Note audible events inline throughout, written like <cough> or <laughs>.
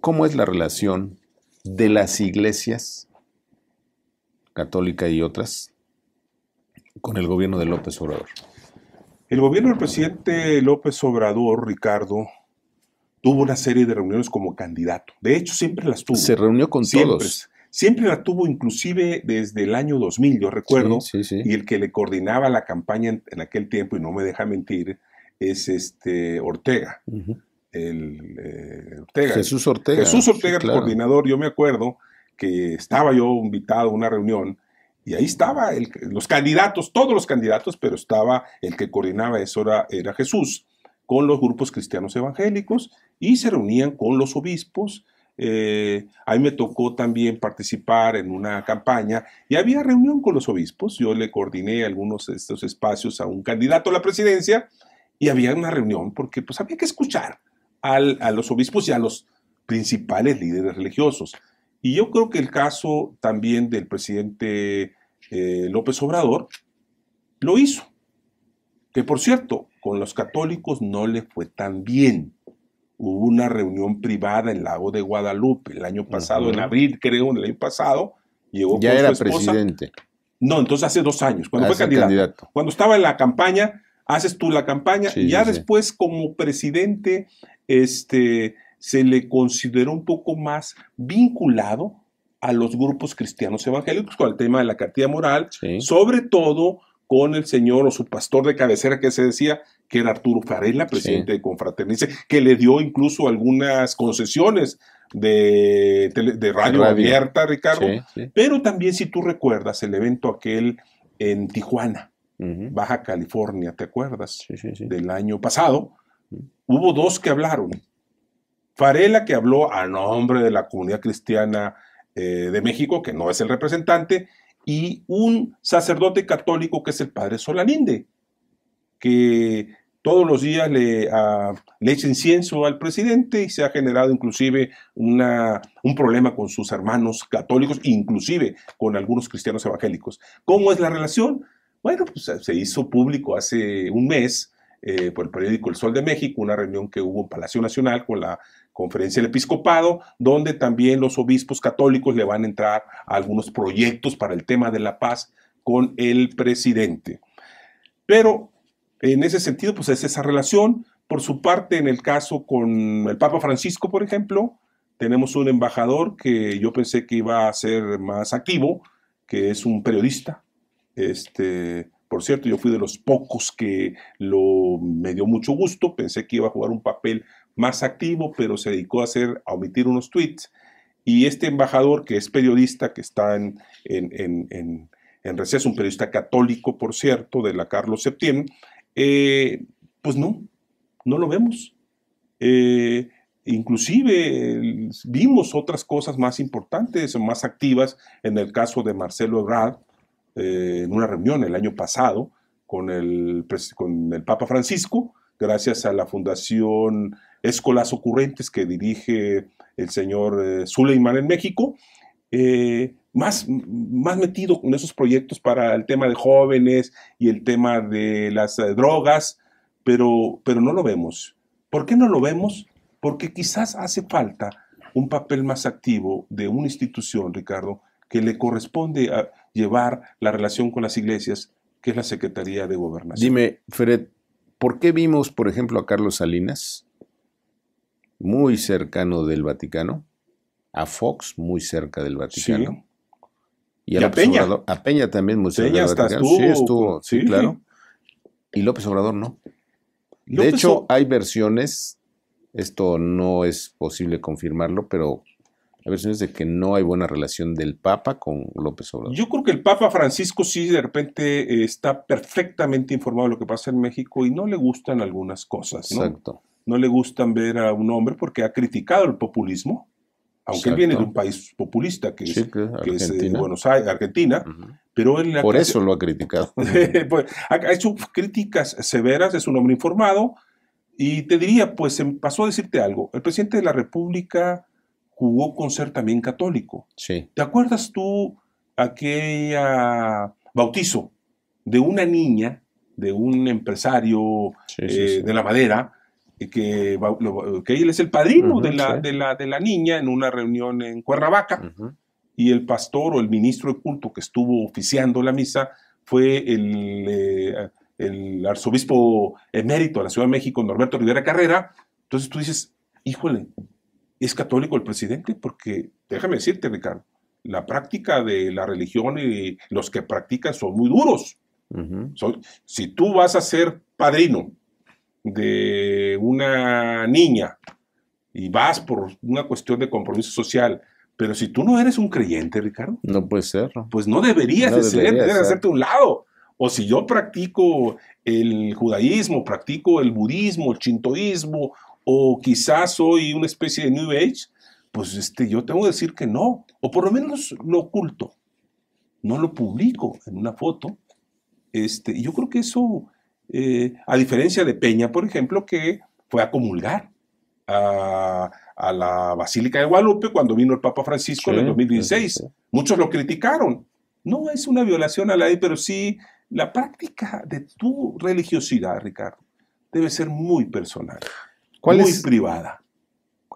¿Cómo es la relación de las iglesias, católica y otras, con el gobierno de López Obrador? El gobierno del presidente López Obrador, Ricardo, tuvo una serie de reuniones como candidato. De hecho, siempre las tuvo. Se reunió con todos. Siempre las tuvo, inclusive desde el año 2000, yo recuerdo. Y el que le coordinaba la campaña en, aquel tiempo, y no me deja mentir, es este Ortega el, eh, Jesús Ortega. Jesús Ortega, el coordinador, yo me acuerdo que estaba yo invitado a una reunión y ahí estaba el, los candidatos, todos los candidatos, pero estaba el que coordinaba esa era, era Jesús, con los grupos cristianos evangélicos y se reunían con los obispos. Eh, ahí me tocó también participar en una campaña y había reunión con los obispos. Yo le coordiné algunos de estos espacios a un candidato a la presidencia y había una reunión porque pues había que escuchar a los obispos y a los principales líderes religiosos. Y yo creo que el caso también del presidente eh, López Obrador lo hizo. Que por cierto, con los católicos no le fue tan bien. Hubo una reunión privada en Lago de Guadalupe el año pasado, en abril creo, el año pasado. Llegó ya era su presidente. No, entonces hace dos años, cuando ah, fue candidato. Cuando estaba en la campaña, haces tú la campaña. y ya después, como presidente, este, se le consideró un poco más vinculado a los grupos cristianos evangélicos con el tema de la cartilla moral, sobre todo con el señor o su pastor de cabecera que se decía que era Arturo Farella, presidente de Confraternice, que le dio incluso algunas concesiones de, radio, abierta, Ricardo. Pero también, si tú recuerdas, el evento aquel en Tijuana, Baja California, ¿te acuerdas? Del año pasado, Hubo dos que hablaron. Farela, que habló a nombre de la comunidad cristiana eh, de México, que no es el representante, y un sacerdote católico que es el padre Solalinde, que todos los días le, ah, le echa incienso al presidente y se ha generado inclusive un problema con sus hermanos católicos, inclusive con algunos cristianos evangélicos. ¿Cómo es la relación? Bueno, pues se hizo público hace un mes eh, por el periódico El Sol de México, una reunión que hubo en Palacio Nacional con la Conferencia del Episcopado, donde también los obispos católicos le van a entrar a algunos proyectos para el tema de la paz con el presidente. Pero en ese sentido, pues es esa relación. Por su parte, en el caso con el Papa Francisco, por ejemplo, tenemos un embajador que yo pensé que iba a ser más activo, que es un periodista, este, por cierto, yo fui de los pocos que lo, me dio mucho gusto, pensé que iba a jugar un papel más activo, pero se dedicó a, hacer, a omitir unos tweets. Y este embajador, que es periodista, que está en, en, en, en, receso, un periodista católico, por cierto, de la Carlos Septiembre, eh, pues no, no lo vemos. Eh, inclusive vimos otras cosas más importantes o más activas en el caso de Marcelo Ebrard, eh, en una reunión el año pasado con el, con el Papa Francisco, gracias a la Fundación Escolas Ocurrentes que dirige el señor eh, Suleiman en México, eh, más, más metido con esos proyectos para el tema de jóvenes y el tema de las drogas, pero, pero no lo vemos. ¿Por qué no lo vemos? Porque quizás hace falta un papel más activo de una institución, Ricardo, que le corresponde a llevar la relación con las iglesias, que es la Secretaría de Gobernación. Dime, Fred, ¿por qué vimos, por ejemplo, a Carlos Salinas, muy cercano del Vaticano, a Fox, muy cerca del Vaticano? Y, a, Peña. a, Peña. también muy cerca del Vaticano. sí, estuvo, claro. Y López Obrador no. De hecho, hay versiones, esto no es posible confirmarlo, pero hay versiones de que no hay buena relación del Papa con López Obrador. Yo creo que el Papa Francisco sí de repente eh, está perfectamente informado de lo que pasa en México y no le gustan algunas cosas. Exacto. No le gustan ver a un hombre porque ha criticado el populismo, aunque él viene de un país populista que, es, eh, Buenos Aires, Argentina, pero él por eso lo ha criticado. <laughs> Pues, ha hecho críticas severas, es un hombre informado y te diría, pues em, pasó a decirte algo. El presidente de la República jugó con ser también católico. ¿Te acuerdas tú aquella bautizo de una niña, de un empresario eh, de la madera, eh, que, que, él es el padrino de, la, de, la, de, la, niña en una reunión en Cuernavaca? Y el pastor o el ministro de culto que estuvo oficiando la misa fue el, eh, el arzobispo emérito de la Ciudad de México, Norberto Rivera Carrera. Entonces tú dices, híjole, ¿Es católico el presidente? Porque déjame decirte, Ricardo, la práctica de la religión y los que practican son muy duros. son, si tú vas a ser padrino de una niña y vas por una cuestión de compromiso social, pero si tú no eres un creyente, Ricardo, no puede ser. Pues no deberías de ser, debes hacerte un lado. O si yo practico el judaísmo, practico el budismo, el chintoísmo o quizás soy una especie de New Age, pues este, yo tengo que decir que no, o por lo menos lo oculto, no lo publico en una foto. Este, yo creo que eso, eh, a diferencia de Peña, por ejemplo, que fue a comulgar a, la Basílica de Guadalupe cuando vino el Papa Francisco en el 2016. Muchos lo criticaron. No es una violación a la ley, pero sí la práctica de tu religiosidad, Ricardo, debe ser muy personal muy privada.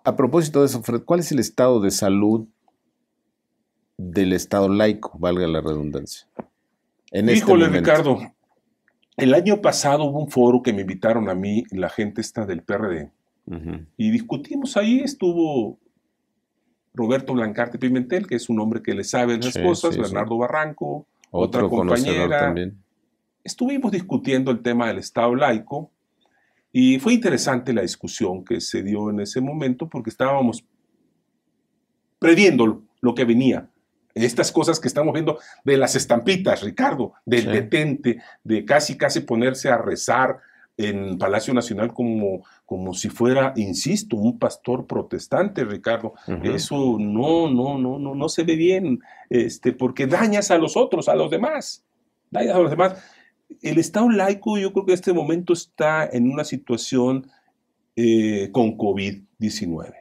A propósito de eso, Fred, ¿cuál es el estado de salud del Estado laico, valga la redundancia? Este Híjole, Ricardo, el año pasado hubo un foro que me invitaron a mí, la gente está del PRD, y discutimos ahí, estuvo Roberto Blancarte Pimentel, que es un hombre que le sabe las cosas, Leonardo Bernardo Barranco, otra compañera. También. Estuvimos discutiendo el tema del Estado laico y fue interesante la discusión que se dio en ese momento porque estábamos previendo lo que venía. Estas cosas que estamos viendo de las estampitas, Ricardo, del detente, de casi, casi ponerse a rezar en Palacio Nacional como, como si fuera, insisto, un pastor protestante, Ricardo. Eso no, no, no, no, no se ve bien, este, porque dañas a los otros, a los demás. Dañas a los demás el Estado laico yo creo que en este momento está en una situación eh, con COVID-19.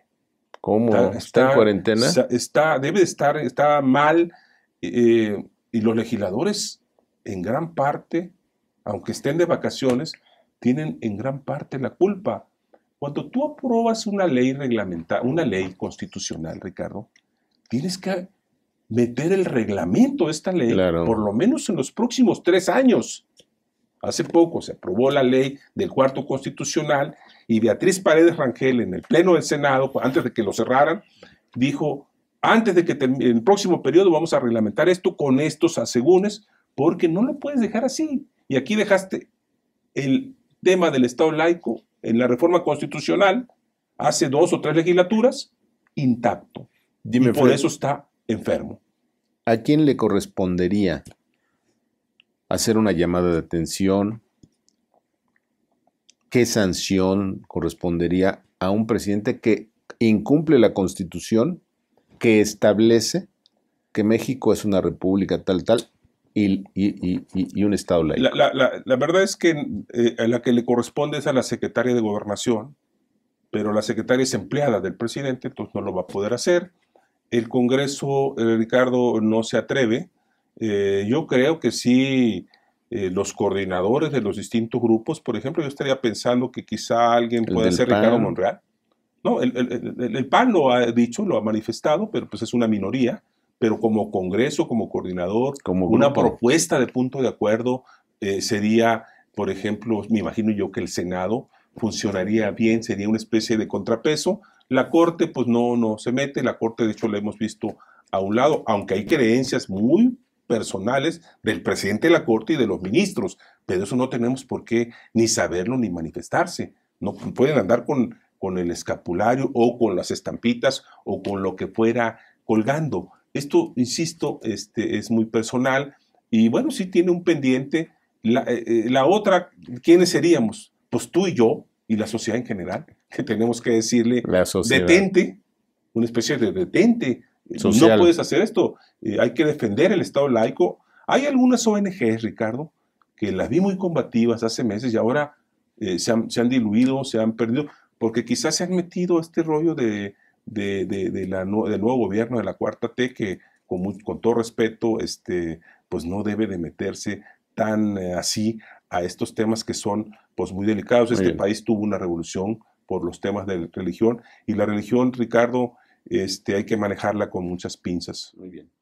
¿Cómo? ¿Está, en cuarentena? Está, debe estar, mal. Eh, y los legisladores, en gran parte, aunque estén de vacaciones, tienen en gran parte la culpa. Cuando tú apruebas una ley una ley constitucional, Ricardo, tienes que meter el reglamento de esta ley, por lo menos en los próximos tres años. Hace poco se aprobó la ley del cuarto constitucional y Beatriz Paredes Rangel en el Pleno del Senado, antes de que lo cerraran, dijo, antes de que termine, el próximo periodo vamos a reglamentar esto con estos asegúnes, porque no lo puedes dejar así. Y aquí dejaste el tema del Estado laico en la reforma constitucional hace dos o tres legislaturas intacto. Dime, por eso está enfermo. ¿A quién le correspondería hacer una llamada de atención? ¿Qué sanción correspondería a un presidente que incumple la constitución que establece que México es una república tal, tal, y, un Estado laico. La, verdad es que eh, a la que le corresponde es a la secretaria de gobernación, pero la secretaria es empleada del presidente, entonces no lo va a poder hacer el Congreso, eh, Ricardo, no se atreve. Eh, yo creo que sí, eh, los coordinadores de los distintos grupos, por ejemplo, yo estaría pensando que quizá alguien puede ser Ricardo Monreal. No, el, PAN lo ha dicho, lo ha manifestado, pero pues es una minoría. Pero como Congreso, como coordinador, como una propuesta de punto de acuerdo sería, por ejemplo, me imagino yo que el Senado funcionaría bien, sería una especie de contrapeso la Corte, pues no, no se mete, la Corte de hecho la hemos visto a un lado, aunque hay creencias muy personales del presidente de la Corte y de los ministros, pero eso no tenemos por qué ni saberlo ni manifestarse. No pueden andar con, con el escapulario o con las estampitas o con lo que fuera colgando. Esto, insisto, este, es muy personal y bueno, sí tiene un pendiente. La, eh, eh, la otra, ¿quiénes seríamos? Pues tú y yo y la sociedad en general que <laughs> tenemos que decirle, detente, una especie de detente, no puedes hacer esto, eh, hay que defender el Estado laico. Hay algunas ONGs, Ricardo, que las vi muy combativas hace meses y ahora eh, se, han, se, han, diluido, se han perdido, porque quizás se han metido a este rollo de, de, de, la, del nuevo gobierno de la Cuarta T que, con, con todo respeto, este, pues no debe de meterse tan eh, así a estos temas que son pues muy delicados. Este país tuvo una revolución por los temas de religión. Y la religión, Ricardo, este, hay que manejarla con muchas pinzas. Muy bien.